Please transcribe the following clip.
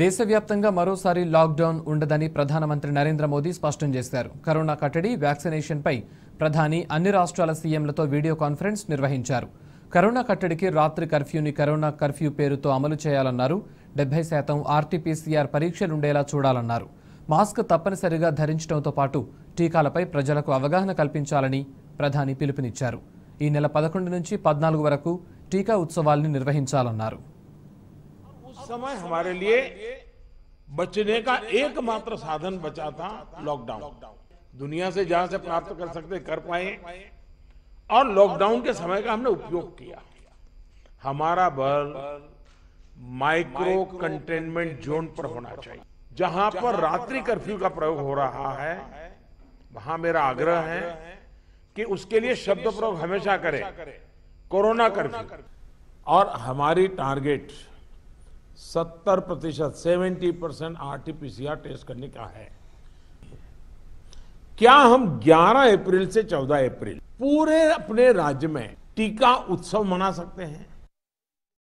దేశవ్యాప్తంగా మరోసారి లాక్డౌన్ ఉండదని ప్రధానమంత్రి నరేంద్ర మోదీ స్పష్టం చేశారు కరోనా కట్టడి వ్యాక్సినేషన్పై ప్రధాని అన్ని రాష్ట్రాల సీఎంలతో వీడియో కాన్ఫరెన్స్ నిర్వహించారు కరోనా కట్టడికి రాత్రి కర్ఫ్యూని కరోనా కర్ఫ్యూ పేరుతో అమలు చేయాలన్నారు డెబ్బై శాతం ఆర్టీపీసీఆర్ పరీక్షలుండేలా చూడాలన్నారు మాస్క్ తప్పనిసరిగా ధరించడంతో పాటు టీకాలపై ప్రజలకు అవగాహన కల్పించాలని ప్రధాని పిలుపునిచ్చారు ఈ నెల పదకొండు నుంచి పద్నాలుగు వరకు టీకా ఉత్సవాల్ని నిర్వహించాలన్నారు समय हमारे लिए बचने का एकमात्र साधन बचा था लॉकडाउन दुनिया से जहां से प्राप्त कर सकते कर पाए और लॉकडाउन के समय का हमने उपयोग किया हमारा बल माइक्रो कंटेनमेंट जोन पर होना चाहिए जहां पर रात्रि कर्फ्यू का प्रयोग हो रहा है वहां मेरा आग्रह है कि उसके लिए शब्द प्रयोग हमेशा करें कोरोना कर्फ्यू और हमारी टारगेट सत्तर प्रतिशत सेवेंटी परसेंट आरटीपीसीआर टेस्ट करने का है क्या हम 11 अप्रैल से 14 अप्रैल पूरे अपने राज्य में टीका उत्सव मना सकते हैं